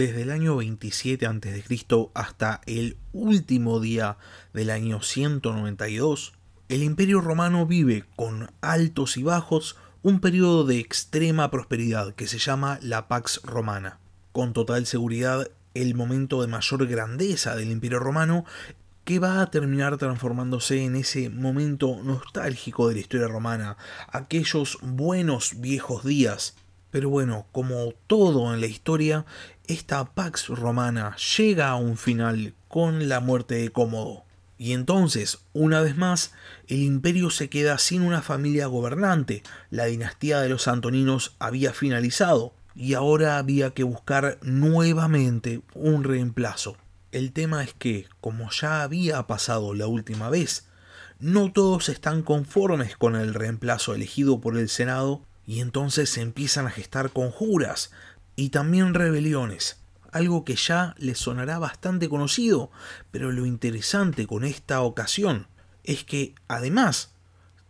desde el año 27 a.C. hasta el último día del año 192, el Imperio Romano vive con altos y bajos un periodo de extrema prosperidad que se llama la Pax Romana. Con total seguridad, el momento de mayor grandeza del Imperio Romano que va a terminar transformándose en ese momento nostálgico de la historia romana, aquellos buenos viejos días pero bueno, como todo en la historia, esta Pax Romana llega a un final con la muerte de Cómodo. Y entonces, una vez más, el imperio se queda sin una familia gobernante. La dinastía de los Antoninos había finalizado y ahora había que buscar nuevamente un reemplazo. El tema es que, como ya había pasado la última vez, no todos están conformes con el reemplazo elegido por el Senado y entonces se empiezan a gestar conjuras y también rebeliones, algo que ya les sonará bastante conocido, pero lo interesante con esta ocasión es que además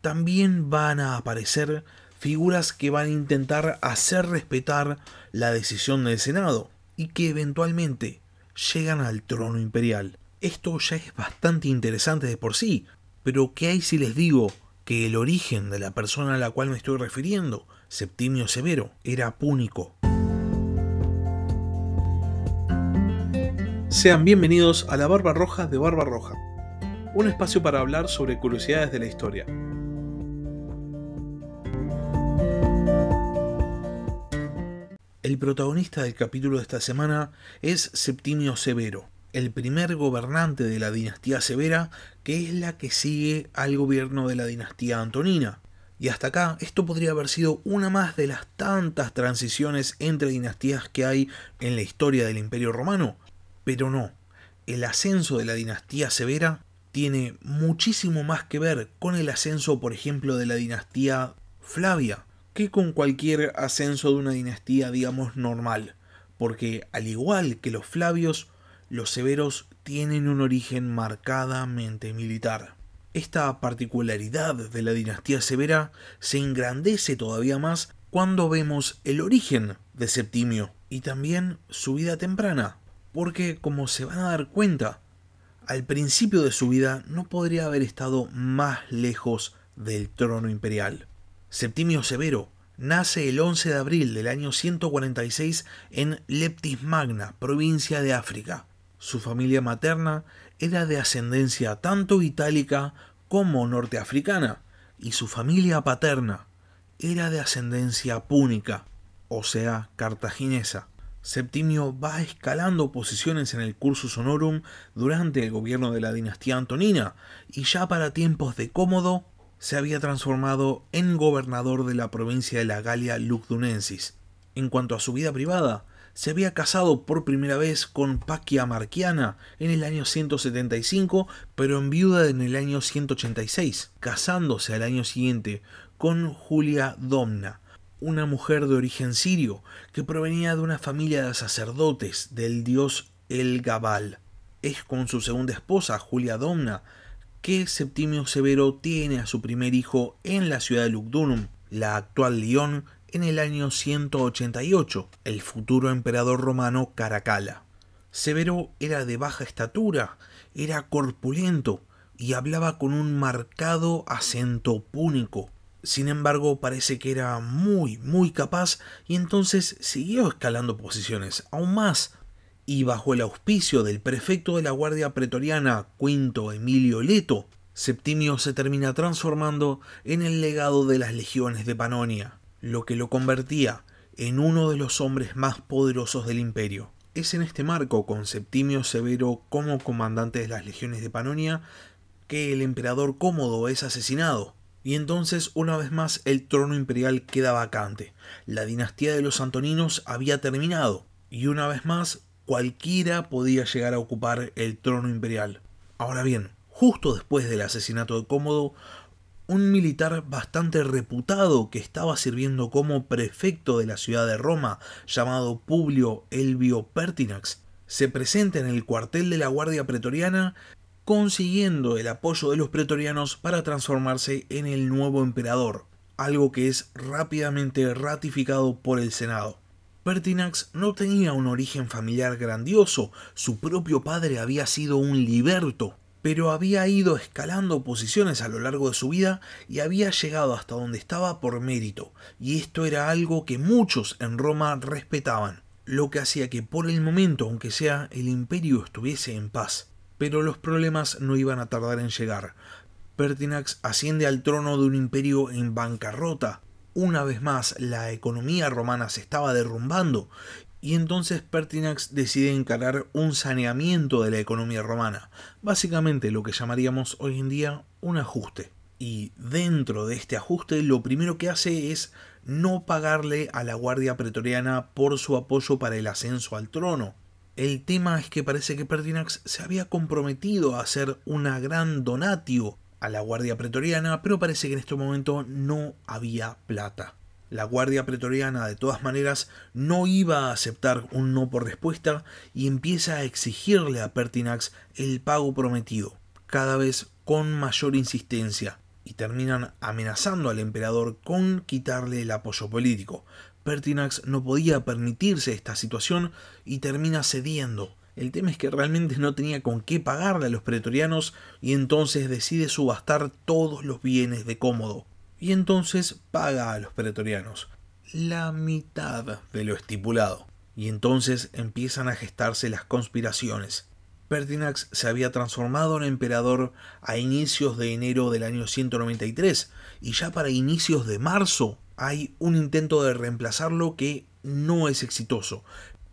también van a aparecer figuras que van a intentar hacer respetar la decisión del Senado y que eventualmente llegan al trono imperial. Esto ya es bastante interesante de por sí, pero ¿qué hay si les digo que el origen de la persona a la cual me estoy refiriendo, Septimio Severo, era púnico. Sean bienvenidos a La Barba Roja de Barba Roja, un espacio para hablar sobre curiosidades de la historia. El protagonista del capítulo de esta semana es Septimio Severo, el primer gobernante de la dinastía Severa, que es la que sigue al gobierno de la dinastía Antonina. Y hasta acá, esto podría haber sido una más de las tantas transiciones entre dinastías que hay en la historia del Imperio Romano. Pero no, el ascenso de la dinastía Severa tiene muchísimo más que ver con el ascenso, por ejemplo, de la dinastía Flavia, que con cualquier ascenso de una dinastía, digamos, normal. Porque al igual que los Flavios, los severos tienen un origen marcadamente militar. Esta particularidad de la dinastía severa se engrandece todavía más cuando vemos el origen de Septimio y también su vida temprana, porque como se van a dar cuenta, al principio de su vida no podría haber estado más lejos del trono imperial. Septimio Severo nace el 11 de abril del año 146 en Leptis Magna, provincia de África. Su familia materna era de ascendencia tanto itálica como norteafricana y su familia paterna era de ascendencia púnica, o sea, cartaginesa. Septimio va escalando posiciones en el cursus honorum durante el gobierno de la dinastía antonina y ya para tiempos de Cómodo se había transformado en gobernador de la provincia de la Galia Lugdunensis. En cuanto a su vida privada, se había casado por primera vez con Paquia Marquiana en el año 175, pero en viuda en el año 186, casándose al año siguiente con Julia Domna, una mujer de origen sirio que provenía de una familia de sacerdotes del dios El Gabal. Es con su segunda esposa, Julia Domna, que Septimio Severo tiene a su primer hijo en la ciudad de Lugdunum, la actual Lyon, en el año 188, el futuro emperador romano Caracalla. Severo era de baja estatura, era corpulento y hablaba con un marcado acento púnico. Sin embargo, parece que era muy, muy capaz y entonces siguió escalando posiciones, aún más, y bajo el auspicio del prefecto de la Guardia Pretoriana, Quinto Emilio Leto, Septimio se termina transformando en el legado de las legiones de Panonia lo que lo convertía en uno de los hombres más poderosos del imperio. Es en este marco, con Septimio Severo como comandante de las legiones de Panonia, que el emperador Cómodo es asesinado. Y entonces, una vez más, el trono imperial queda vacante. La dinastía de los Antoninos había terminado. Y una vez más, cualquiera podía llegar a ocupar el trono imperial. Ahora bien, justo después del asesinato de Cómodo, un militar bastante reputado que estaba sirviendo como prefecto de la ciudad de Roma, llamado Publio Elvio Pertinax, se presenta en el cuartel de la Guardia Pretoriana, consiguiendo el apoyo de los pretorianos para transformarse en el nuevo emperador, algo que es rápidamente ratificado por el Senado. Pertinax no tenía un origen familiar grandioso, su propio padre había sido un liberto, pero había ido escalando posiciones a lo largo de su vida y había llegado hasta donde estaba por mérito, y esto era algo que muchos en Roma respetaban, lo que hacía que por el momento, aunque sea, el imperio estuviese en paz. Pero los problemas no iban a tardar en llegar. Pertinax asciende al trono de un imperio en bancarrota, una vez más la economía romana se estaba derrumbando y entonces Pertinax decide encarar un saneamiento de la economía romana, básicamente lo que llamaríamos hoy en día un ajuste. Y dentro de este ajuste lo primero que hace es no pagarle a la Guardia Pretoriana por su apoyo para el ascenso al trono. El tema es que parece que Pertinax se había comprometido a hacer una gran donatio a la Guardia Pretoriana, pero parece que en este momento no había plata. La Guardia Pretoriana, de todas maneras, no iba a aceptar un no por respuesta y empieza a exigirle a Pertinax el pago prometido, cada vez con mayor insistencia, y terminan amenazando al emperador con quitarle el apoyo político. Pertinax no podía permitirse esta situación y termina cediendo. El tema es que realmente no tenía con qué pagarle a los pretorianos y entonces decide subastar todos los bienes de Cómodo y entonces paga a los pretorianos la mitad de lo estipulado. Y entonces empiezan a gestarse las conspiraciones. Pertinax se había transformado en emperador a inicios de enero del año 193 y ya para inicios de marzo hay un intento de reemplazarlo que no es exitoso.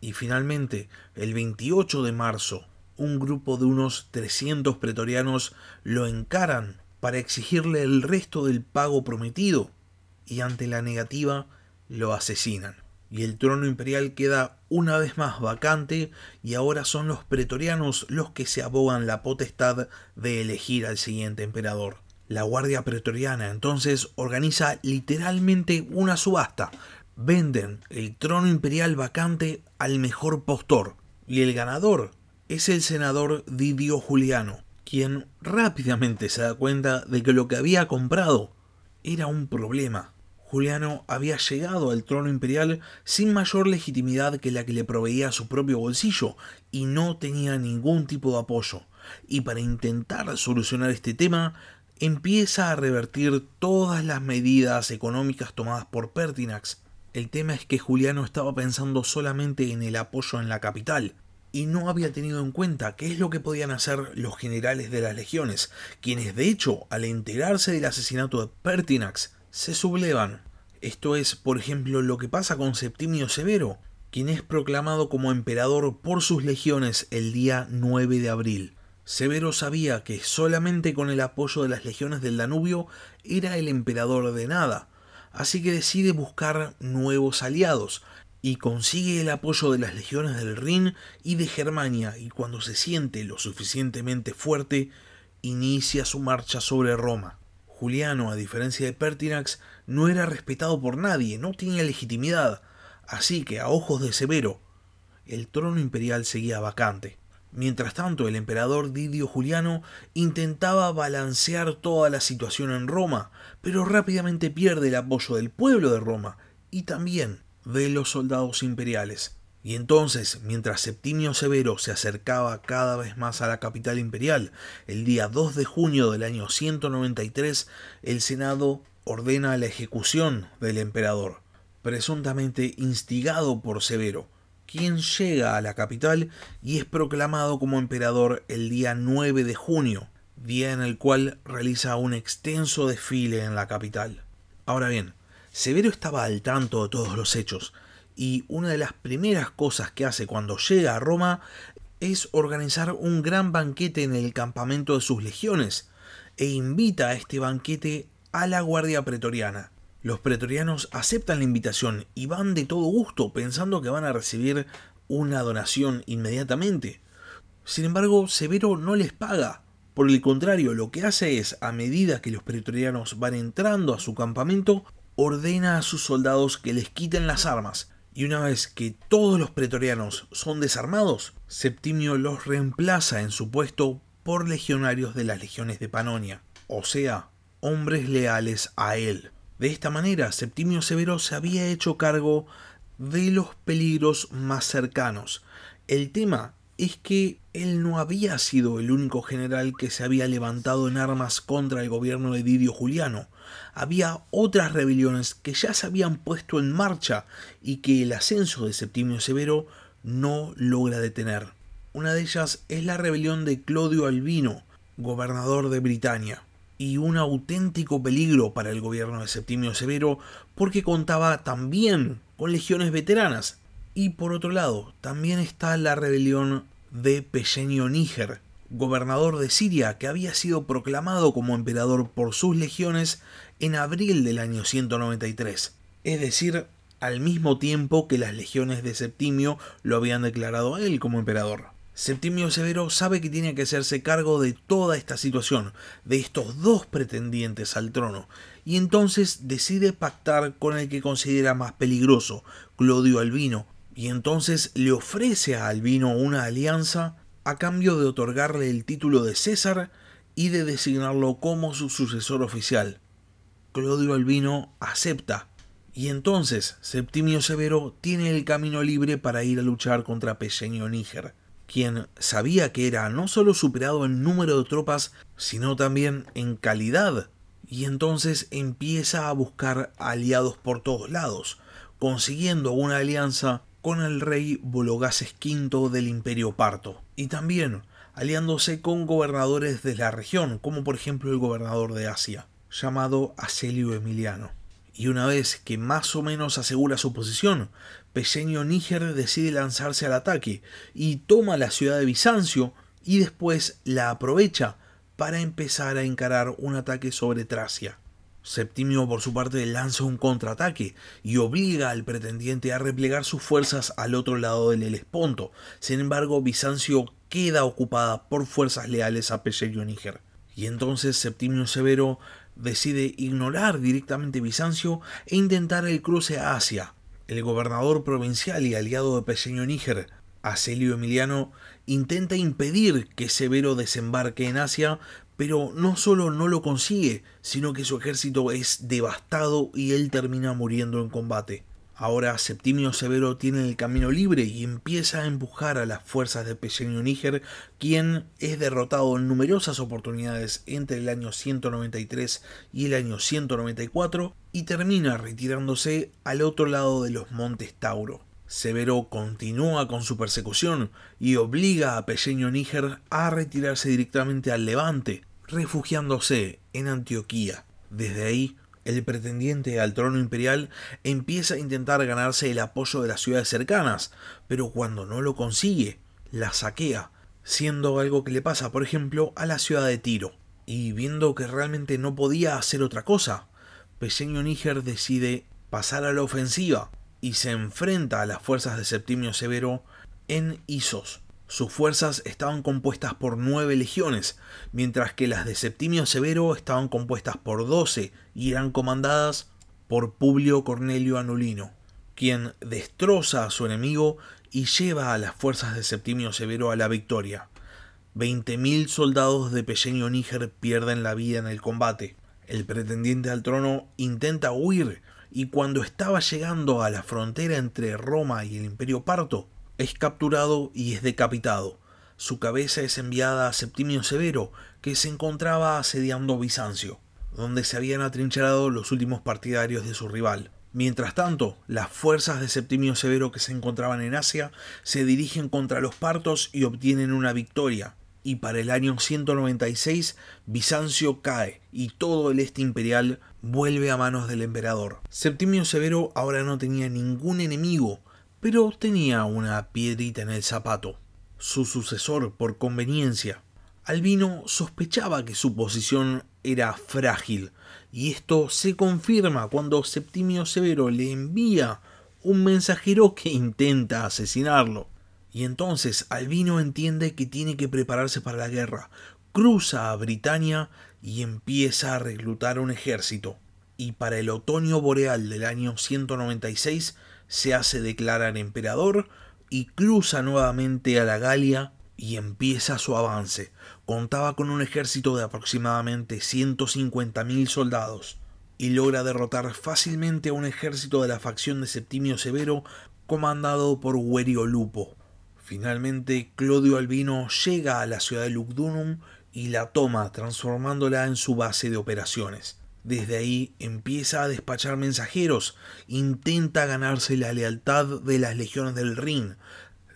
Y finalmente, el 28 de marzo, un grupo de unos 300 pretorianos lo encaran para exigirle el resto del pago prometido y ante la negativa lo asesinan. Y el trono imperial queda una vez más vacante y ahora son los pretorianos los que se abogan la potestad de elegir al siguiente emperador. La Guardia Pretoriana entonces organiza literalmente una subasta. Venden el trono imperial vacante al mejor postor y el ganador es el senador Didio Juliano, quien rápidamente se da cuenta de que lo que había comprado era un problema. Juliano había llegado al trono imperial sin mayor legitimidad que la que le proveía su propio bolsillo y no tenía ningún tipo de apoyo. Y para intentar solucionar este tema, empieza a revertir todas las medidas económicas tomadas por Pertinax. El tema es que Juliano estaba pensando solamente en el apoyo en la capital, y no había tenido en cuenta qué es lo que podían hacer los generales de las legiones, quienes de hecho, al enterarse del asesinato de Pertinax, se sublevan. Esto es, por ejemplo, lo que pasa con Septimio Severo, quien es proclamado como emperador por sus legiones el día 9 de abril. Severo sabía que solamente con el apoyo de las legiones del Danubio era el emperador de nada, así que decide buscar nuevos aliados, y consigue el apoyo de las legiones del Rin y de Germania y cuando se siente lo suficientemente fuerte, inicia su marcha sobre Roma. Juliano, a diferencia de Pertinax, no era respetado por nadie, no tenía legitimidad, así que a ojos de Severo, el trono imperial seguía vacante. Mientras tanto, el emperador Didio Juliano intentaba balancear toda la situación en Roma, pero rápidamente pierde el apoyo del pueblo de Roma y también de los soldados imperiales. Y entonces, mientras Septimio Severo se acercaba cada vez más a la capital imperial, el día 2 de junio del año 193, el Senado ordena la ejecución del emperador, presuntamente instigado por Severo, quien llega a la capital y es proclamado como emperador el día 9 de junio, día en el cual realiza un extenso desfile en la capital. Ahora bien, Severo estaba al tanto de todos los hechos, y una de las primeras cosas que hace cuando llega a Roma es organizar un gran banquete en el campamento de sus legiones, e invita a este banquete a la Guardia Pretoriana. Los pretorianos aceptan la invitación y van de todo gusto pensando que van a recibir una donación inmediatamente. Sin embargo, Severo no les paga. Por el contrario, lo que hace es, a medida que los pretorianos van entrando a su campamento, ordena a sus soldados que les quiten las armas, y una vez que todos los pretorianos son desarmados, Septimio los reemplaza en su puesto por legionarios de las legiones de Panonia, o sea, hombres leales a él. De esta manera, Septimio Severo se había hecho cargo de los peligros más cercanos. El tema es que él no había sido el único general que se había levantado en armas contra el gobierno de Didio Juliano había otras rebeliones que ya se habían puesto en marcha y que el ascenso de Septimio Severo no logra detener. Una de ellas es la rebelión de Claudio Albino, gobernador de Britania, y un auténtico peligro para el gobierno de Septimio Severo porque contaba también con legiones veteranas. Y por otro lado, también está la rebelión de Pellenio Níger, gobernador de Siria, que había sido proclamado como emperador por sus legiones en abril del año 193, es decir, al mismo tiempo que las legiones de Septimio lo habían declarado a él como emperador. Septimio Severo sabe que tiene que hacerse cargo de toda esta situación, de estos dos pretendientes al trono, y entonces decide pactar con el que considera más peligroso, Clodio Albino, y entonces le ofrece a Albino una alianza a cambio de otorgarle el título de César y de designarlo como su sucesor oficial. Claudio Albino acepta, y entonces Septimio Severo tiene el camino libre para ir a luchar contra Pecheño Níger, quien sabía que era no solo superado en número de tropas, sino también en calidad, y entonces empieza a buscar aliados por todos lados, consiguiendo una alianza con el rey Bologases V del Imperio Parto y también aliándose con gobernadores de la región, como por ejemplo el gobernador de Asia, llamado Aselio Emiliano. Y una vez que más o menos asegura su posición, Pequeño Níger decide lanzarse al ataque y toma la ciudad de Bizancio y después la aprovecha para empezar a encarar un ataque sobre Tracia. Septimio, por su parte, lanza un contraataque y obliga al pretendiente a replegar sus fuerzas al otro lado del Helesponto. Sin embargo, Bizancio queda ocupada por fuerzas leales a Pellerio Níger. Y entonces Septimio Severo decide ignorar directamente Bizancio e intentar el cruce a Asia. El gobernador provincial y aliado de peseño Níger, Aselio Emiliano, intenta impedir que Severo desembarque en Asia, pero no solo no lo consigue, sino que su ejército es devastado y él termina muriendo en combate. Ahora Septimio Severo tiene el camino libre y empieza a empujar a las fuerzas de Pequeño Níger, quien es derrotado en numerosas oportunidades entre el año 193 y el año 194 y termina retirándose al otro lado de los montes Tauro. Severo continúa con su persecución y obliga a Pequeño Níger a retirarse directamente al levante, refugiándose en Antioquía. Desde ahí, el pretendiente al trono imperial empieza a intentar ganarse el apoyo de las ciudades cercanas, pero cuando no lo consigue, la saquea, siendo algo que le pasa, por ejemplo, a la ciudad de Tiro. Y viendo que realmente no podía hacer otra cosa, Peseño Níger decide pasar a la ofensiva y se enfrenta a las fuerzas de Septimio Severo en Isos, sus fuerzas estaban compuestas por nueve legiones, mientras que las de Septimio Severo estaban compuestas por doce y eran comandadas por Publio Cornelio Anulino, quien destroza a su enemigo y lleva a las fuerzas de Septimio Severo a la victoria. Veinte mil soldados de Pequeño Níger pierden la vida en el combate. El pretendiente al trono intenta huir y cuando estaba llegando a la frontera entre Roma y el Imperio Parto, es capturado y es decapitado. Su cabeza es enviada a Septimio Severo, que se encontraba asediando Bizancio, donde se habían atrincherado los últimos partidarios de su rival. Mientras tanto, las fuerzas de Septimio Severo que se encontraban en Asia se dirigen contra los partos y obtienen una victoria, y para el año 196 Bizancio cae y todo el este imperial vuelve a manos del emperador. Septimio Severo ahora no tenía ningún enemigo, pero tenía una piedrita en el zapato. Su sucesor, por conveniencia, Albino sospechaba que su posición era frágil, y esto se confirma cuando Septimio Severo le envía un mensajero que intenta asesinarlo. Y entonces Albino entiende que tiene que prepararse para la guerra, cruza a Britania y empieza a reclutar un ejército. Y para el otoño boreal del año 196 se hace declarar emperador y cruza nuevamente a la Galia y empieza su avance. Contaba con un ejército de aproximadamente 150.000 soldados y logra derrotar fácilmente a un ejército de la facción de Septimio Severo comandado por Guerio Lupo. Finalmente, Clodio Albino llega a la ciudad de Lugdunum y la toma, transformándola en su base de operaciones. Desde ahí empieza a despachar mensajeros, intenta ganarse la lealtad de las legiones del Rin,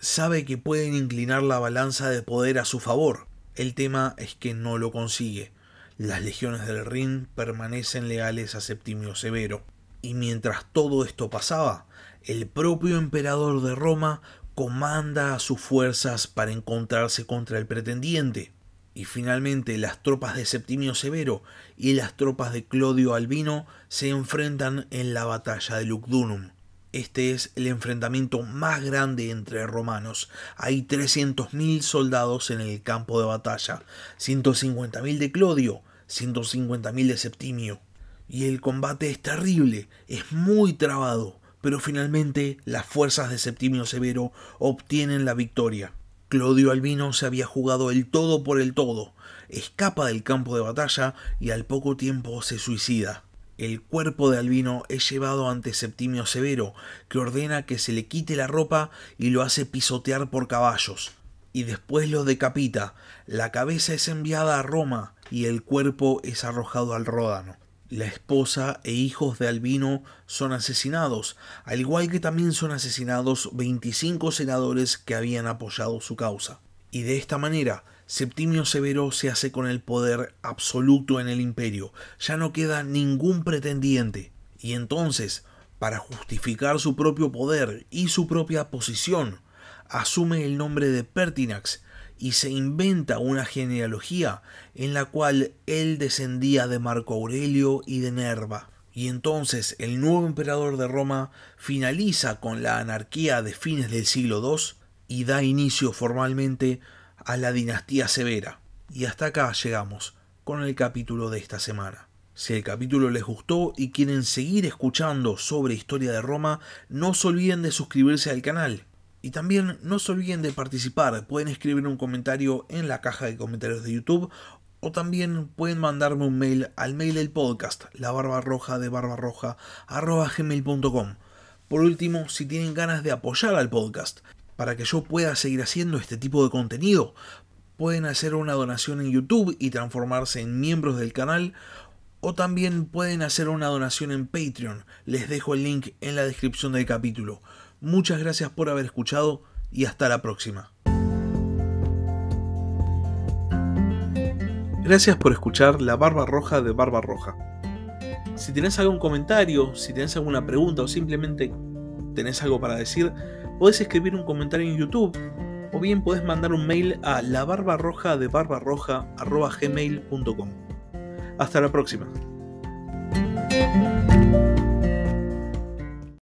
sabe que pueden inclinar la balanza de poder a su favor. El tema es que no lo consigue. Las legiones del Rin permanecen leales a Septimio Severo. Y mientras todo esto pasaba, el propio emperador de Roma comanda a sus fuerzas para encontrarse contra el pretendiente y finalmente las tropas de Septimio Severo y las tropas de Clodio Albino se enfrentan en la batalla de Lugdunum. Este es el enfrentamiento más grande entre romanos. Hay 300.000 soldados en el campo de batalla, 150.000 de Clodio, 150.000 de Septimio. Y el combate es terrible, es muy trabado, pero finalmente las fuerzas de Septimio Severo obtienen la victoria. Clodio Albino se había jugado el todo por el todo, escapa del campo de batalla y al poco tiempo se suicida. El cuerpo de Albino es llevado ante Septimio Severo, que ordena que se le quite la ropa y lo hace pisotear por caballos, y después lo decapita. La cabeza es enviada a Roma y el cuerpo es arrojado al Ródano. La esposa e hijos de Albino son asesinados, al igual que también son asesinados 25 senadores que habían apoyado su causa. Y de esta manera, Septimio Severo se hace con el poder absoluto en el imperio, ya no queda ningún pretendiente. Y entonces, para justificar su propio poder y su propia posición, asume el nombre de Pertinax, y se inventa una genealogía en la cual él descendía de Marco Aurelio y de Nerva. Y entonces el nuevo emperador de Roma finaliza con la anarquía de fines del siglo II y da inicio formalmente a la dinastía severa. Y hasta acá llegamos con el capítulo de esta semana. Si el capítulo les gustó y quieren seguir escuchando sobre historia de Roma, no se olviden de suscribirse al canal y también no se olviden de participar, pueden escribir un comentario en la caja de comentarios de YouTube o también pueden mandarme un mail al mail del podcast, la de Por último, si tienen ganas de apoyar al podcast para que yo pueda seguir haciendo este tipo de contenido, pueden hacer una donación en YouTube y transformarse en miembros del canal o también pueden hacer una donación en Patreon. Les dejo el link en la descripción del capítulo. Muchas gracias por haber escuchado y hasta la próxima. Gracias por escuchar La Barba Roja de Barba Roja. Si tenés algún comentario, si tenés alguna pregunta o simplemente tenés algo para decir, podés escribir un comentario en YouTube o bien podés mandar un mail a Roja de Hasta la próxima.